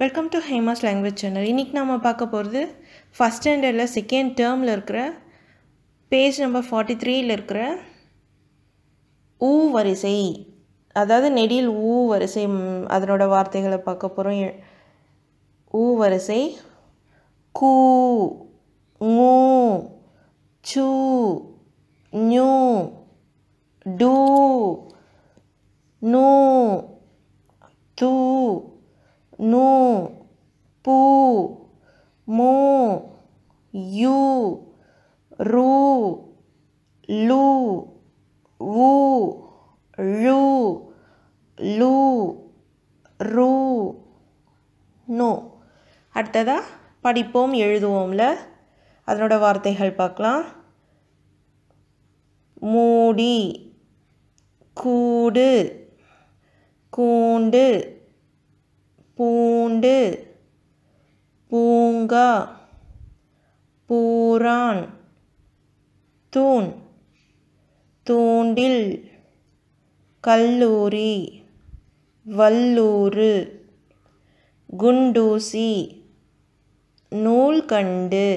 welcome to Hema's language channel இன்றைக்கி நம்ம பார்க்க போகிறது ஃபஸ்ட் ஸ்டாண்டர்டில் செகண்ட் டேர்மில் இருக்கிற பேஜ் நம்பர் ஃபார்ட்டி த்ரீயில் இருக்கிற ஊ வரிசை அதாவது நெடில் ஊ வரிசை அதனோட வார்த்தைகளை பார்க்க போகிறோம் ஊ வரிசை கூ ஊ சூ நியூ டூ நூ தூ நூ பூ மூ யூ ரூ லூ ஊ ழு லூ ரூ நோ அடுத்ததாக படிப்போம் எழுதுவோம்ல அதனோட வார்த்தைகள் பார்க்கலாம் மூடி கூடு கூண்டு பூண்டு பூங்கா பூரான் தூண் தூண்டில் கல்லூரி வல்லூறு குண்டூசி நூல்கண்டு